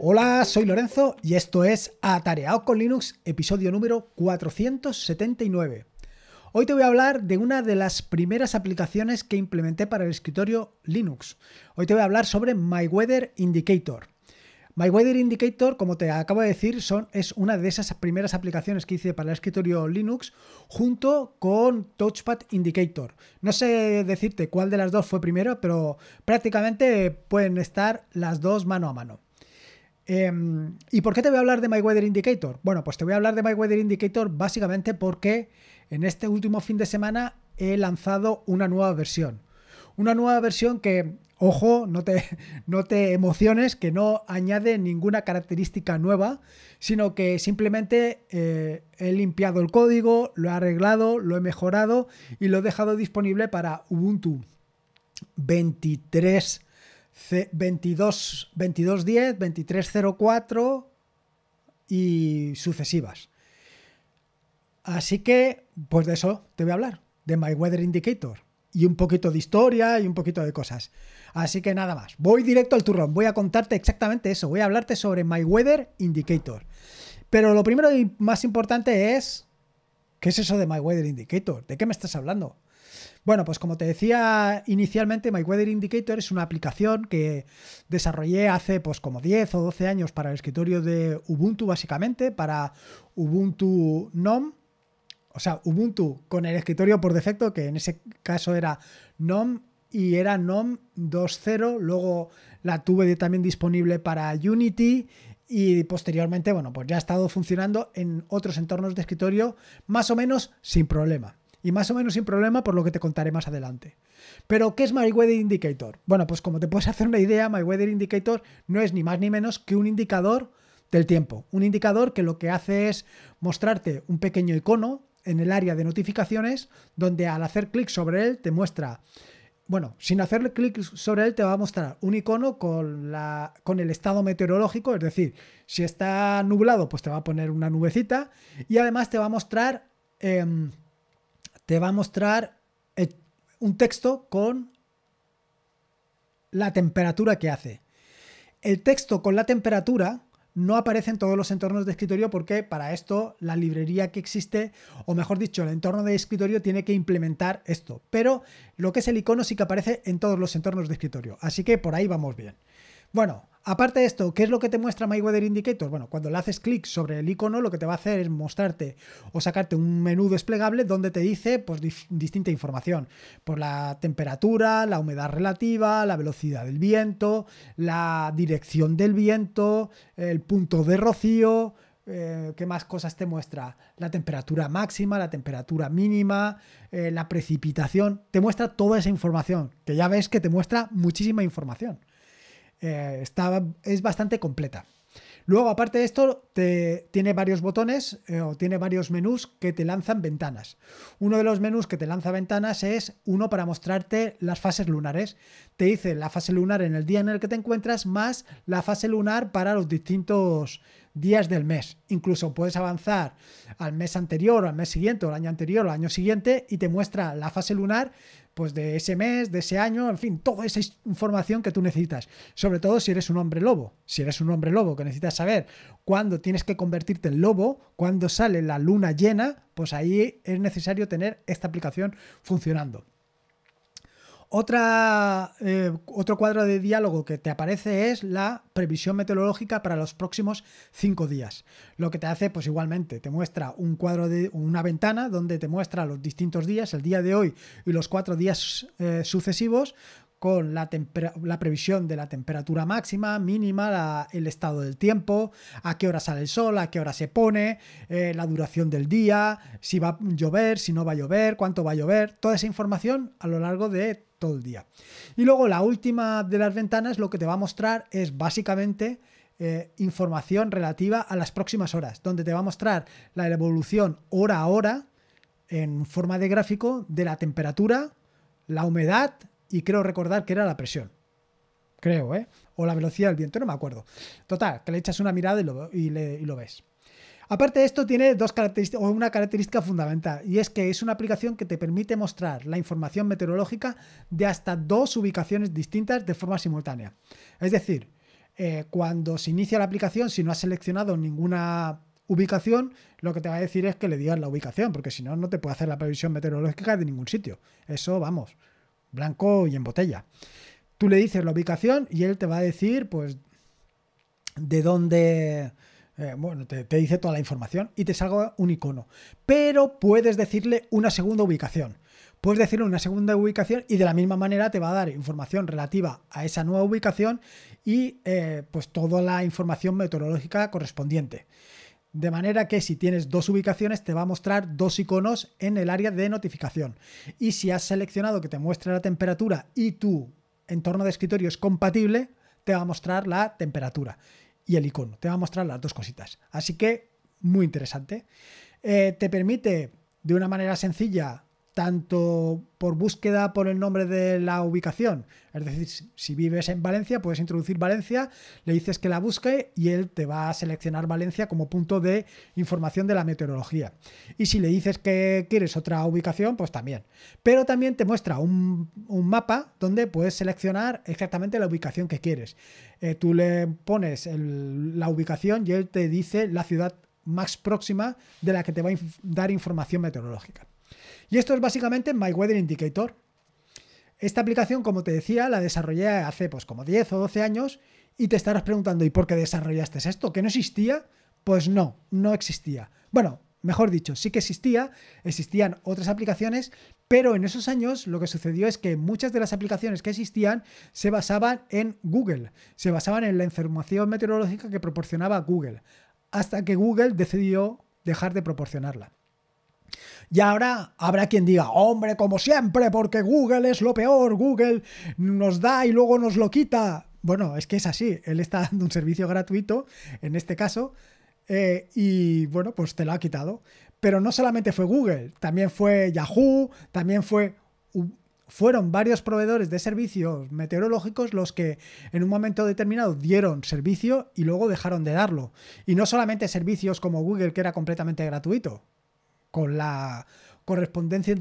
Hola, soy Lorenzo y esto es Atareado con Linux, episodio número 479. Hoy te voy a hablar de una de las primeras aplicaciones que implementé para el escritorio Linux. Hoy te voy a hablar sobre MyWeather Indicator. MyWeather Indicator, como te acabo de decir, son, es una de esas primeras aplicaciones que hice para el escritorio Linux junto con Touchpad Indicator. No sé decirte cuál de las dos fue primero, pero prácticamente pueden estar las dos mano a mano. Em, ¿Y por qué te voy a hablar de My Weather Indicator? Bueno, pues te voy a hablar de My Weather Indicator básicamente porque en este último fin de semana he lanzado una nueva versión. Una nueva versión que, ojo, no te, no emociones, que no añade ninguna característica nueva, sino que simplemente eh, he limpiado el código, lo he arreglado, lo he mejorado y lo he dejado disponible para Ubuntu 23. 22, 2210, 2304 y sucesivas. Así que, pues de eso te voy a hablar, de My Weather Indicator. Y un poquito de historia y un poquito de cosas. Así que nada más, voy directo al turrón, voy a contarte exactamente eso, voy a hablarte sobre My Weather Indicator. Pero lo primero y más importante es, ¿qué es eso de My Weather Indicator? ¿De qué me estás hablando? Bueno, pues como te decía inicialmente, My Weather Indicator es una aplicación que desarrollé hace pues como 10 o 12 años para el escritorio de Ubuntu básicamente, para Ubuntu NOM, o sea, Ubuntu con el escritorio por defecto, que en ese caso era NOM y era NOM 2.0, luego la tuve también disponible para Unity y posteriormente, bueno, pues ya ha estado funcionando en otros entornos de escritorio más o menos sin problema y más o menos sin problema por lo que te contaré más adelante. Pero, ¿qué es My Weather Indicator? Bueno, pues como te puedes hacer una idea, My Weather Indicator no es ni más ni menos que un indicador del tiempo. Un indicador que lo que hace es mostrarte un pequeño icono en el área de notificaciones donde al hacer clic sobre él te muestra bueno, sin hacerle clic sobre él te va a mostrar un icono con, la, con el estado meteorológico, es decir, si está nublado, pues te va a poner una nubecita y además te va a mostrar em, te va a mostrar eh, un texto con la temperatura que hace. El texto con la temperatura no aparece en todos los entornos de escritorio porque para esto la librería que existe, o mejor dicho, el entorno de escritorio tiene que implementar esto. Pero lo que es el icono sí que aparece en todos los entornos de escritorio. Así que por ahí vamos bien. Bueno, Aparte de esto, ¿qué es lo que te muestra My Weather Indicator? Bueno, cuando le haces clic sobre el icono, lo que te va a hacer es mostrarte o sacarte un menú desplegable donde te dice pues, distinta información. Por la temperatura, la humedad relativa, la velocidad del viento, la dirección del viento, el punto de rocío, eh, qué más cosas te muestra. La temperatura máxima, la temperatura mínima, eh, la precipitación. Te muestra toda esa información, que ya ves que te muestra muchísima información. Eh, es bastante completa. Luego, aparte de esto, te, tiene varios botones eh, o tiene varios menús que te lanzan ventanas. Uno de los menús que te lanza ventanas es uno para mostrarte las fases lunares. Te dice la fase lunar en el día en el que te encuentras más la fase lunar para los distintos días del mes. Incluso puedes avanzar al mes anterior, al mes siguiente, al año anterior, al año siguiente, y te muestra la fase lunar pues de ese mes, de ese año, en fin, toda esa información que tú necesitas. Sobre todo si eres un hombre lobo. Si eres un hombre lobo que necesitas saber cuándo tienes que convertirte en lobo, cuándo sale la luna llena, pues ahí es necesario tener esta aplicación funcionando. Otra, eh, otro cuadro de diálogo que te aparece es la previsión meteorológica para los próximos cinco días. Lo que te hace, pues igualmente, te muestra un cuadro de una ventana donde te muestra los distintos días, el día de hoy y los cuatro días eh, sucesivos, con la, previsión de la temperatura máxima, mínima, el estado del tiempo, a qué hora sale el sol, a qué hora se pone, eh, la duración del día, si va a llover, si no va a llover, cuánto va a llover, toda esa información a lo largo de todo el día. Y luego la última de las ventanas lo que te va a mostrar es básicamente eh, información relativa a las próximas horas, donde te va a mostrar la evolución hora a hora en forma de gráfico de la temperatura, la humedad, y creo recordar que era la presión. Creo, ¿eh? O la velocidad del viento, no me acuerdo. Total, que le echas una mirada y lo, ves. Aparte de esto, tiene dos características, o una característica fundamental, y es que es una aplicación que te permite mostrar la información meteorológica de hasta dos ubicaciones distintas de forma simultánea. Es decir, eh, cuando se inicia la aplicación, si no has seleccionado ninguna ubicación, lo que te va a decir es que le digas la ubicación, porque si no, no te puede hacer la previsión meteorológica de ningún sitio. Eso, vamos, blanco y en botella. Tú le dices la ubicación y él te va a decir, pues, de dónde... Eh, bueno, te, dice toda la información y te salga un icono. Pero puedes decirle una segunda ubicación. Puedes decirle una segunda ubicación y de la misma manera te va a dar información relativa a esa nueva ubicación y eh, pues toda la información meteorológica correspondiente. De manera que si tienes dos ubicaciones te va a mostrar dos iconos en el área de notificación. Y si has seleccionado que te muestre la temperatura y tu entorno de escritorio es compatible, te va a mostrar la temperatura y el icono. Te va a mostrar las dos cositas. Así que muy interesante. Eh, te permite de una manera sencilla tanto por búsqueda por el nombre de la ubicación. Es decir, si vives en Valencia, puedes introducir Valencia, le dices que la busque y él te va a seleccionar Valencia como punto de información de la meteorología. Y si le dices que quieres otra ubicación, pues también. Pero también te muestra un, mapa donde puedes seleccionar exactamente la ubicación que quieres. Eh, tú le pones la ubicación y él te dice la ciudad más próxima de la que te va a dar información meteorológica. Y esto es básicamente My Weather Indicator. Esta aplicación, como te decía, la desarrollé hace pues como 10 o 12 años y te estarás preguntando, ¿y por qué desarrollaste esto? ¿Que no existía? Pues no, no existía. Bueno, mejor dicho, sí que existía, existían otras aplicaciones, pero en esos años lo que sucedió es que muchas de las aplicaciones que existían se basaban en Google, se basaban en la información meteorológica que proporcionaba Google, hasta que Google decidió dejar de proporcionarla. Y ahora habrá quien diga, hombre, como siempre, porque Google es lo peor, Google nos da y luego nos lo quita. Bueno, es que es así, él está dando un servicio gratuito, en este caso, eh, y bueno, pues te lo ha quitado. Pero no solamente fue Google, también fue Yahoo, también fue... Fueron varios proveedores de servicios meteorológicos los que en un momento determinado dieron servicio y luego dejaron de darlo. Y no solamente servicios como Google, que era completamente gratuito, con la correspondencia,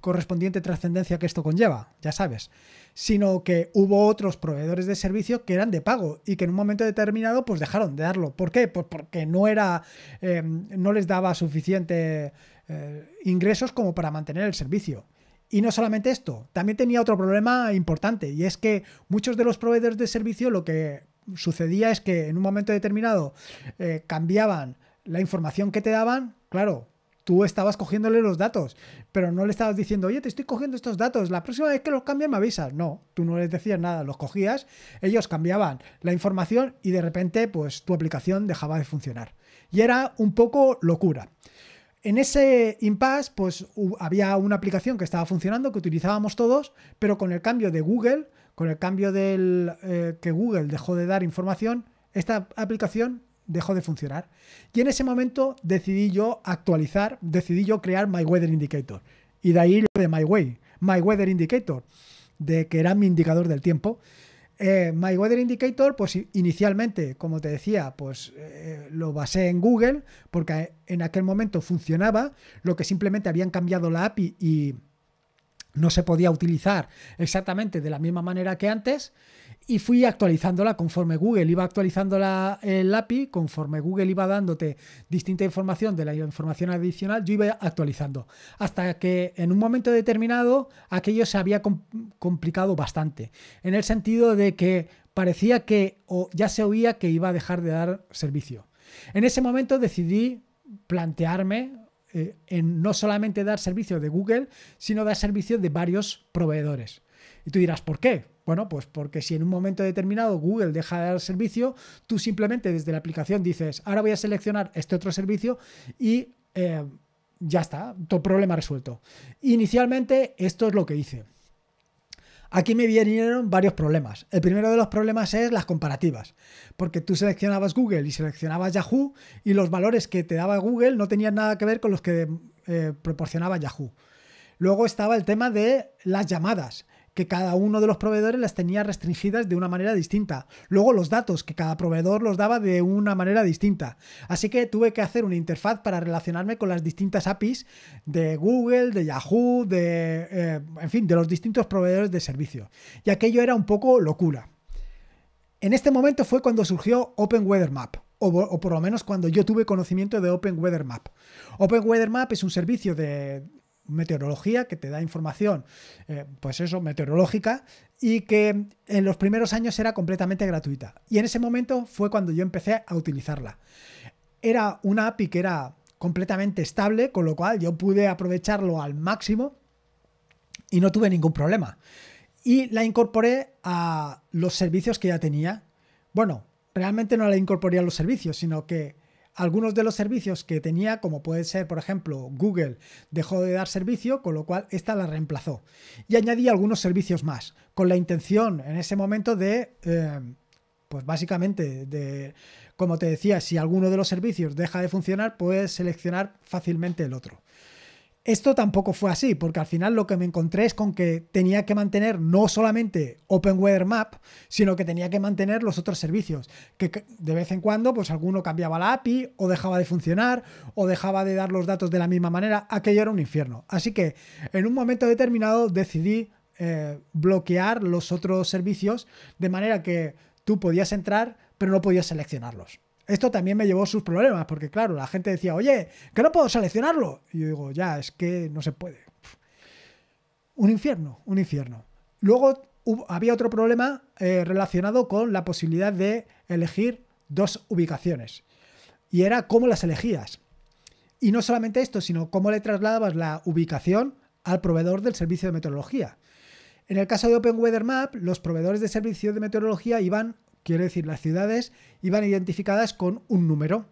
correspondiente trascendencia que esto conlleva, ya sabes, sino que hubo otros proveedores de servicio que eran de pago y que en un momento determinado pues dejaron de darlo. ¿Por qué? Pues porque no era, em, no les daba suficiente eh, ingresos como para mantener el servicio. Y no solamente esto, también tenía otro problema importante y es que muchos de los proveedores de servicio lo que sucedía es que en un momento determinado eh, cambiaban la información que te daban, claro, tú estabas cogiéndole los datos, pero no le estabas diciendo, oye, te estoy cogiendo estos datos, la próxima vez que los cambies me avisas. No, tú no les decías nada, los cogías, ellos cambiaban la información y de repente, pues tu aplicación dejaba de funcionar. Y era un poco locura. En ese impasse, pues había una aplicación que estaba funcionando, que utilizábamos todos, pero con el cambio de Google, con el cambio del eh, que Google dejó de dar información, esta aplicación dejó de funcionar. Y en ese momento decidí yo actualizar, decidí yo crear My Weather Indicator. Y de ahí lo de My Way, My Weather Indicator, de que era mi indicador del tiempo. Eh, My Weather Indicator, pues inicialmente, como te decía, pues eh, lo basé en Google, porque en aquel momento funcionaba, lo que simplemente habían cambiado la API y no se podía utilizar exactamente de la misma manera que antes y fui actualizándola conforme Google iba actualizando la, el API, conforme Google iba dándote distinta información de la información adicional, yo iba actualizando. Hasta que en un momento determinado aquello se había complicado bastante, en el sentido de que parecía que o ya se oía que iba a dejar de dar servicio. En ese momento decidí plantearme eh, en no solamente dar servicio de Google, sino dar servicio de varios proveedores. Y tú dirás, ¿por qué? Bueno, pues porque si en un momento determinado Google deja de dar servicio, tú simplemente desde la aplicación dices, ahora voy a seleccionar este otro servicio y eh, ya está, tu problema resuelto. Inicialmente esto es lo que hice. Aquí me vinieron varios problemas. El primero de los problemas es las comparativas, porque tú seleccionabas Google y seleccionabas Yahoo y los valores que te daba Google no tenían nada que ver con los que eh, proporcionaba Yahoo. Luego estaba el tema de las llamadas que cada uno de los proveedores las tenía restringidas de una manera distinta. Luego los datos, que cada proveedor los daba de una manera distinta. Así que tuve que hacer una interfaz para relacionarme con las distintas APIs de Google, de Yahoo, de, eh, en fin, de los distintos proveedores de servicio. Y aquello era un poco locura. En este momento fue cuando surgió Open Weather Map, o, por lo menos cuando yo tuve conocimiento de Open Weather Map. Open Weather Map es un servicio de meteorología que te da información, eh, pues eso, meteorológica, y que en los primeros años era completamente gratuita. Y en ese momento fue cuando yo empecé a utilizarla. Era una API que era completamente estable, con lo cual yo pude aprovecharlo al máximo y no tuve ningún problema. Y la incorporé a los servicios que ya tenía. Bueno, realmente no la incorporé a los servicios, sino que algunos de los servicios que tenía, como puede ser, por ejemplo, Google, dejó de dar servicio, con lo cual esta la reemplazó. Y añadí algunos servicios más, con la intención en ese momento de, em, pues básicamente, de, como te decía, si alguno de los servicios deja de funcionar, puedes seleccionar fácilmente el otro. Esto tampoco fue así, porque al final lo que me encontré es con que tenía que mantener no solamente Open Map, sino que tenía que mantener los otros servicios, que de vez en cuando pues alguno cambiaba la API o dejaba de funcionar o dejaba de dar los datos de la misma manera, aquello era un infierno. Así que en un momento determinado decidí eh, bloquear los otros servicios de manera que tú podías entrar pero no podías seleccionarlos esto también me llevó sus problemas, porque claro, la gente decía, oye, que no puedo seleccionarlo. Y yo digo, ya, es que no se puede. Un infierno, un infierno. Luego había otro problema eh, relacionado con la posibilidad de elegir dos ubicaciones. Y era cómo las elegías. Y no solamente esto, sino cómo le trasladabas la ubicación al proveedor del servicio de meteorología. En el caso de Open Weather Map, los proveedores de servicio de meteorología iban Quiere decir, las ciudades iban identificadas con un número,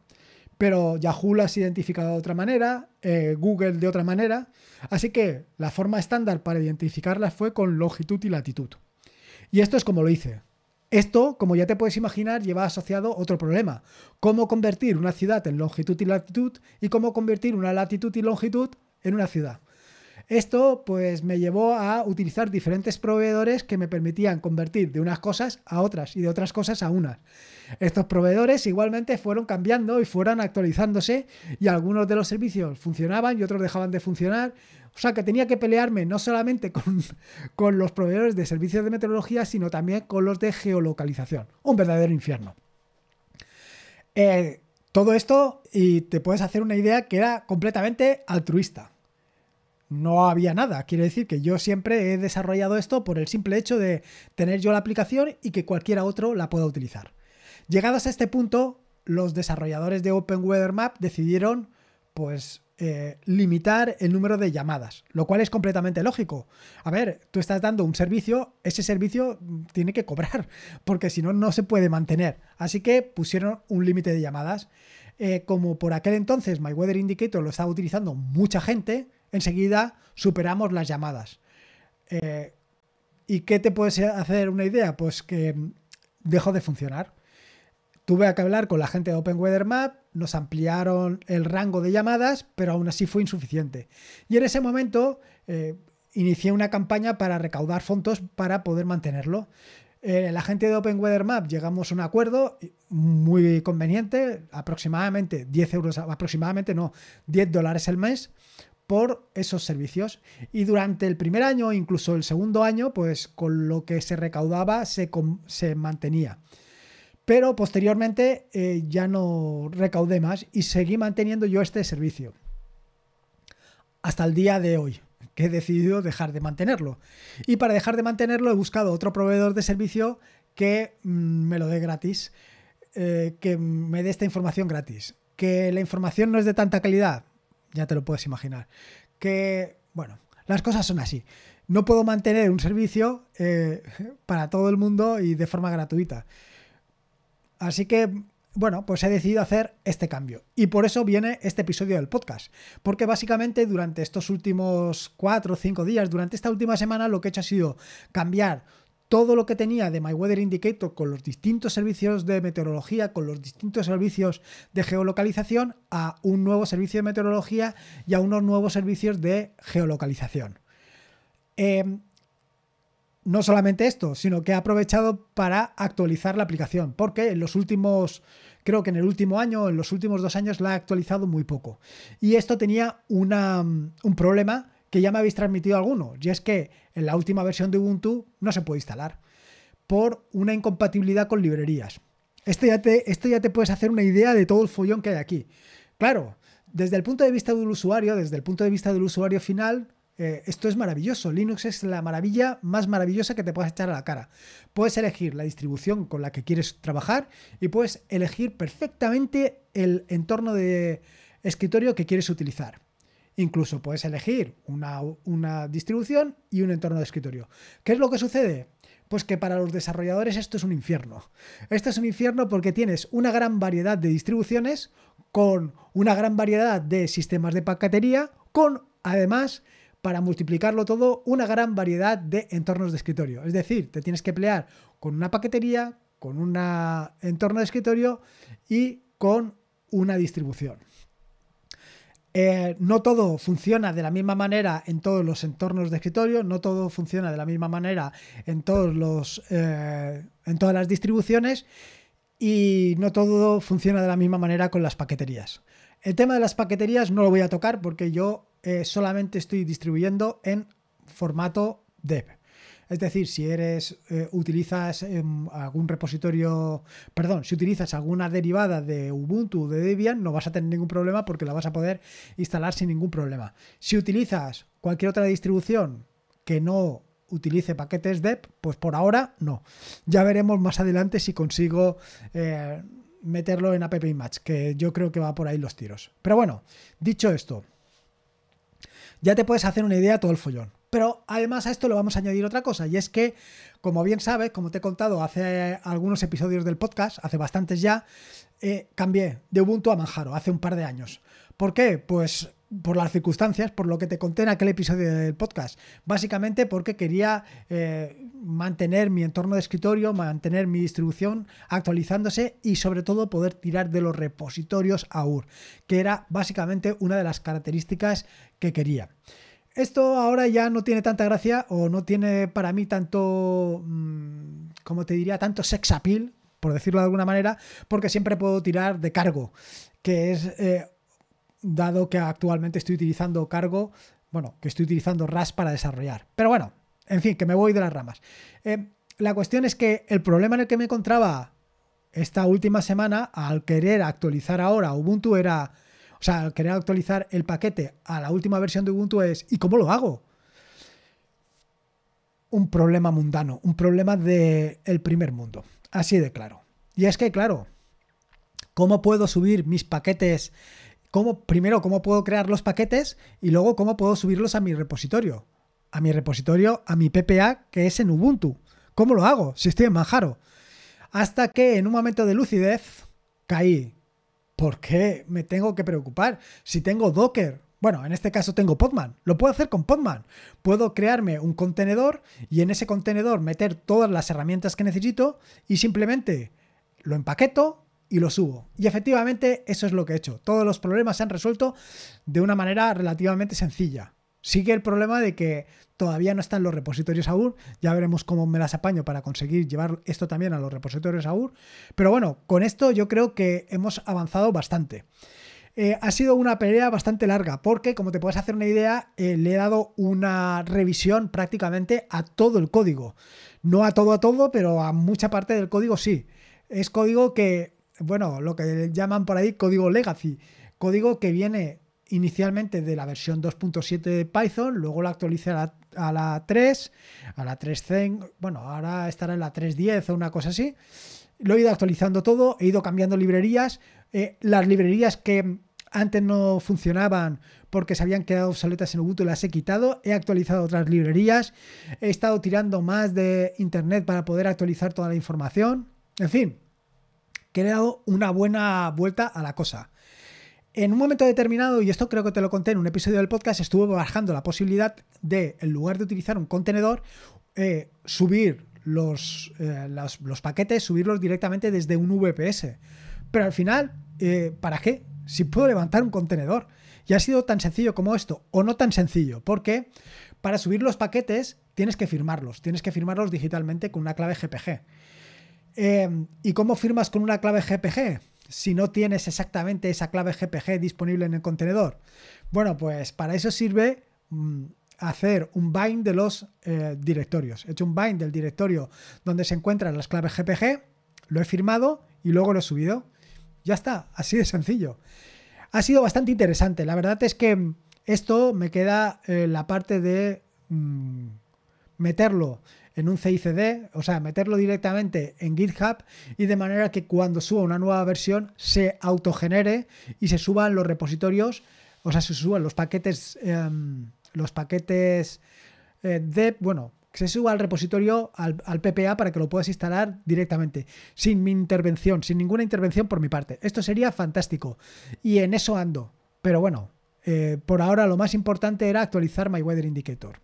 pero Yahoo las identificaba de otra manera, eh, Google de otra manera, así que la forma estándar para identificarlas fue con longitud y latitud. Y esto es como lo hice. Esto, como ya te puedes imaginar, lleva asociado otro problema. Cómo convertir una ciudad en longitud y latitud y cómo convertir una latitud y longitud en una ciudad. Esto pues me llevó a utilizar diferentes proveedores que me permitían convertir de unas cosas a otras y de otras cosas a unas. Estos proveedores igualmente fueron cambiando y fueron actualizándose y algunos de los servicios funcionaban y otros dejaban de funcionar. O sea que tenía que pelearme no solamente con, los proveedores de servicios de meteorología, sino también con los de geolocalización. Un verdadero infierno. Eh, todo esto, y te puedes hacer una idea que era completamente altruista no había nada. Quiere decir que yo siempre he desarrollado esto por el simple hecho de tener yo la aplicación y que cualquiera otro la pueda utilizar. Llegados a este punto, los desarrolladores de Open Weather Map decidieron pues eh, limitar el número de llamadas, lo cual es completamente lógico. A ver, tú estás dando un servicio, ese servicio tiene que cobrar, porque si no, no se puede mantener. Así que pusieron un límite de llamadas. Eh, como por aquel entonces My Weather Indicator lo estaba utilizando mucha gente, enseguida superamos las llamadas. Eh, ¿Y qué te puedes hacer una idea? Pues que dejó de funcionar. Tuve que hablar con la gente de Open Weather Map, nos ampliaron el rango de llamadas, pero aún así fue insuficiente. Y en ese momento eh, inicié una campaña para recaudar fondos para poder mantenerlo. Eh, la gente de Open Weather Map llegamos a un acuerdo muy conveniente, aproximadamente 10 euros, aproximadamente no, 10 dólares el mes por esos servicios. Y durante el primer año, incluso el segundo año, pues con lo que se recaudaba se, mantenía. Pero posteriormente eh, ya no recaudé más y seguí manteniendo yo este servicio. Hasta el día de hoy, que he decidido dejar de mantenerlo. Y para dejar de mantenerlo he buscado otro proveedor de servicio que mm, me lo dé gratis, eh, que me dé esta información gratis. Que la información no es de tanta calidad, ya te lo puedes imaginar. Que, bueno, las cosas son así. No puedo mantener un servicio eh, para todo el mundo y de forma gratuita. Así que, bueno, pues he decidido hacer este cambio. Y por eso viene este episodio del podcast. Porque básicamente durante estos últimos cuatro o cinco días, durante esta última semana, lo que he hecho ha sido cambiar todo lo que tenía de My Weather Indicator con los distintos servicios de meteorología, con los distintos servicios de geolocalización, a un nuevo servicio de meteorología y a unos nuevos servicios de geolocalización. Em, no solamente esto, sino que ha aprovechado para actualizar la aplicación, porque en los últimos, creo que en el último año, en los últimos dos años, la ha actualizado muy poco. Y esto tenía un problema que ya me habéis transmitido alguno, y es que en la última versión de Ubuntu no se puede instalar por una incompatibilidad con librerías. Esto ya, te, esto ya te puedes hacer una idea de todo el follón que hay aquí. Claro, desde el punto de vista del usuario, desde el punto de vista del usuario final, eh, esto es maravilloso. Linux es la maravilla más maravillosa que te puedas echar a la cara. Puedes elegir la distribución con la que quieres trabajar y puedes elegir perfectamente el entorno de escritorio que quieres utilizar. Incluso puedes elegir una, distribución y un entorno de escritorio. ¿Qué es lo que sucede? Pues que para los desarrolladores esto es un infierno. Esto es un infierno porque tienes una gran variedad de distribuciones con una gran variedad de sistemas de paquetería, con además, para multiplicarlo todo, una gran variedad de entornos de escritorio. Es decir, te tienes que pelear con una paquetería, con un entorno de escritorio y con una distribución. Eh, no todo funciona de la misma manera en todos los entornos de escritorio, no todo funciona de la misma manera en, todos los, eh, en todas las distribuciones y no todo funciona de la misma manera con las paqueterías. El tema de las paqueterías no lo voy a tocar porque yo eh, solamente estoy distribuyendo en formato dev. Es decir, si eres eh, utilizas em, algún repositorio, perdón, si utilizas alguna derivada de Ubuntu o de Debian, no vas a tener ningún problema porque la vas a poder instalar sin ningún problema. Si utilizas cualquier otra distribución que no utilice paquetes DEP, pues por ahora no. Ya veremos más adelante si consigo eh, meterlo en App que yo creo que va por ahí los tiros. Pero bueno, dicho esto, ya te puedes hacer una idea todo el follón. Pero además a esto le vamos a añadir otra cosa, y es que, como bien sabes, como te he contado hace algunos episodios del podcast, hace bastantes ya, eh, cambié de Ubuntu a Manjaro hace un par de años. ¿Por qué? Pues por las circunstancias, por lo que te conté en aquel episodio del podcast. Básicamente porque quería eh, mantener mi entorno de escritorio, mantener mi distribución actualizándose y sobre todo poder tirar de los repositorios AUR, que era básicamente una de las características que quería esto ahora ya no tiene tanta gracia o no tiene para mí tanto, mm, como te diría, tanto sex appeal, por decirlo de alguna manera, porque siempre puedo tirar de cargo, que es, eh, dado que actualmente estoy utilizando cargo, bueno, que estoy utilizando RAS para desarrollar. Pero bueno, en fin, que me voy de las ramas. Eh, la cuestión es que el problema en el que me encontraba esta última semana al querer actualizar ahora Ubuntu era o sea, al querer actualizar el paquete a la última versión de Ubuntu es, ¿y cómo lo hago? Un problema mundano, un problema del el primer mundo. Así de claro. Y es que, claro, ¿cómo puedo subir mis paquetes? ¿Cómo, primero, ¿cómo puedo crear los paquetes? Y luego, ¿cómo puedo subirlos a mi repositorio? A mi repositorio, a mi PPA, que es en Ubuntu. ¿Cómo lo hago si estoy en Manjaro? Hasta que en un momento de lucidez caí ¿por qué me tengo que preocupar? Si tengo Docker, bueno, en este caso tengo Podman, lo puedo hacer con Podman. Puedo crearme un contenedor y en ese contenedor meter todas las herramientas que necesito y simplemente lo empaqueto y lo subo. Y efectivamente eso es lo que he hecho. Todos los problemas se han resuelto de una manera relativamente sencilla. Sigue el problema de que todavía no están los repositorios AUR, ya veremos cómo me las apaño para conseguir llevar esto también a los repositorios AUR, pero bueno, con esto yo creo que hemos avanzado bastante. Eh, ha sido una pelea bastante larga porque, como te puedes hacer una idea, eh, le he dado una revisión prácticamente a todo el código. No a todo a todo, pero a mucha parte del código sí. Es código que, bueno, lo que llaman por ahí código legacy. Código que viene inicialmente de la versión 2.7 de Python, luego la actualicé a la, a 3, a la 3.0, bueno, ahora estará en la 3.10 o una cosa así. Lo he ido actualizando todo, he ido cambiando librerías. Eh, las librerías que antes no funcionaban porque se habían quedado obsoletas en Ubuntu, las he quitado, he actualizado otras librerías, he estado tirando más de Internet para poder actualizar toda la información, en fin, que he dado una buena vuelta a la cosa. En un momento determinado, y esto creo que te lo conté en un episodio del podcast, estuve bajando la posibilidad de, en lugar de utilizar un contenedor, eh, subir los, eh, los, paquetes, subirlos directamente desde un VPS. Pero al final, eh, ¿para qué? Si puedo levantar un contenedor. Y ha sido tan sencillo como esto, o no tan sencillo, porque para subir los paquetes tienes que firmarlos, tienes que firmarlos digitalmente con una clave GPG. ¿Y cómo firmas con una clave GPG? si no tienes exactamente esa clave GPG disponible en el contenedor? Bueno, pues para eso sirve mm, hacer un bind de los eh, directorios. He hecho un bind del directorio donde se encuentran las claves GPG, lo he firmado y luego lo he subido. Ya está, así de sencillo. Ha sido bastante interesante. La verdad es que mm, esto me queda eh, la parte de... Mm, meterlo en un CICD, o sea, meterlo directamente en GitHub y de manera que cuando suba una nueva versión se autogenere y se suban los repositorios, o sea, se suban los paquetes, em, los paquetes eh, de, bueno, que se suba al repositorio, al, PPA, para que lo puedas instalar directamente, sin mi intervención, sin ninguna intervención por mi parte. Esto sería fantástico. Y en eso ando. Pero bueno, eh, por ahora lo más importante era actualizar My Weather Indicator.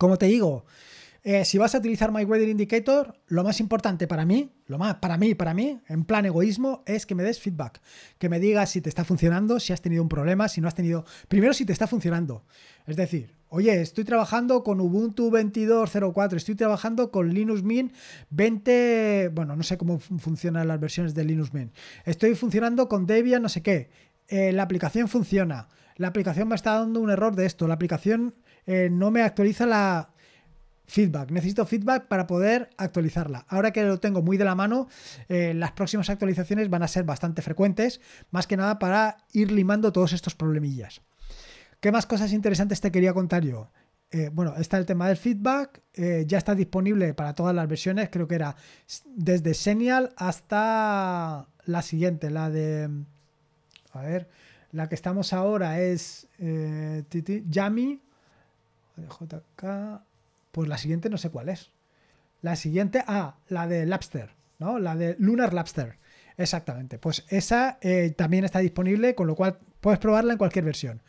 Como te digo, eh, si vas a utilizar My Weather Indicator, lo más importante para mí, lo más para mí, para mí, en plan egoísmo, es que me des feedback, que me digas si te está funcionando, si has tenido un problema, si no has tenido. Primero, si te está funcionando. Es decir, oye, estoy trabajando con Ubuntu 22.04, estoy trabajando con Linux Mint 20. Bueno, no sé cómo funcionan las versiones de Linux Mint. Estoy funcionando con Debian, no sé qué. Eh, la aplicación funciona. La aplicación me está dando un error de esto. La aplicación eh, no me actualiza la feedback. Necesito feedback para poder actualizarla. Ahora que lo tengo muy de la mano, eh, las próximas actualizaciones van a ser bastante frecuentes, más que nada para ir limando todos estos problemillas. ¿Qué más cosas interesantes te quería contar yo? Eh, bueno, está el tema del feedback, ya está disponible para todas las versiones, creo que era desde Senial hasta la siguiente, la de... A ver, la que estamos ahora es Yami, JK. Pues la siguiente no sé cuál es. La siguiente, ah, la de Lapster, ¿no? La de Lunar Lapster. Exactamente. Pues esa eh, también está disponible, con lo cual puedes probarla en cualquier versión.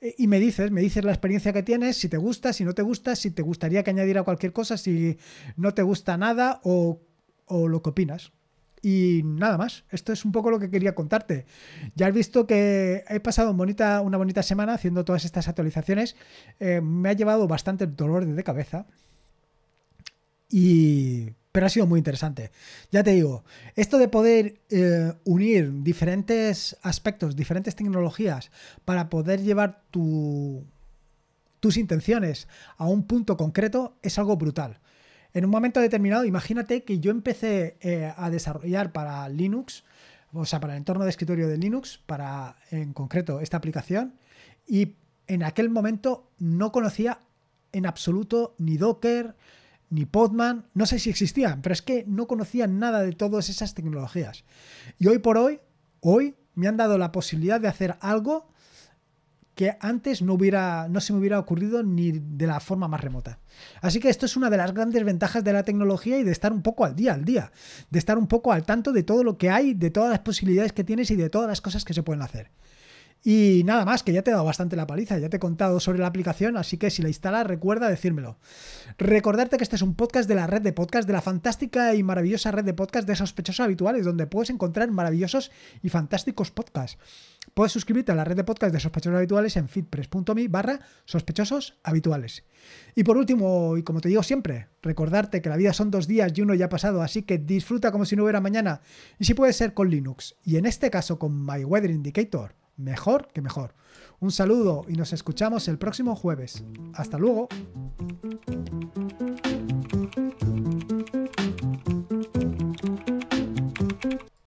Eh, y me dices, me dices la experiencia que tienes, si te gusta, si no te gusta, si te gustaría que añadiera cualquier cosa, si no te gusta nada o, o lo que opinas. Y nada más, esto es un poco lo que quería contarte. Ya has visto que he pasado bonita, una bonita semana haciendo todas estas actualizaciones. Eh, me ha llevado bastante dolor de cabeza. Pero ha sido muy interesante. Ya te digo, esto de poder eh, unir diferentes aspectos, diferentes tecnologías para poder llevar tu, tus intenciones a un punto concreto es algo brutal en un momento determinado, imagínate que yo empecé eh, a desarrollar para Linux, o sea, para el entorno de escritorio de Linux, para en concreto esta aplicación, y en aquel momento no conocía en absoluto ni Docker, ni Podman, no sé si existían, pero es que no conocía nada de todas esas tecnologías. Y hoy por hoy, hoy me han dado la posibilidad de hacer algo que antes no, hubiera, no se me hubiera ocurrido ni de la forma más remota. Así que esto es una de las grandes ventajas de la tecnología y de estar un poco al día, al día, de estar un poco al tanto de todo lo que hay, de todas las posibilidades que tienes y de todas las cosas que se pueden hacer. Y nada más, que ya te he dado bastante la paliza, ya te he contado sobre la aplicación, así que si la instala recuerda decírmelo. Recordarte que este es un podcast de la red de podcast, de la fantástica y maravillosa red de podcast de sospechosos habituales, donde puedes encontrar maravillosos y fantásticos podcasts. Puedes suscribirte a la red de podcast de sospechosos habituales en fitpress.me barra sospechosos habituales. Y por último, y como te digo siempre, recordarte que la vida son dos días y uno ya ha pasado, así que disfruta como si no hubiera mañana. Y si puede ser con Linux, y en este caso con My Weather Indicator, mejor que mejor. Un saludo y nos escuchamos el próximo jueves. Hasta luego.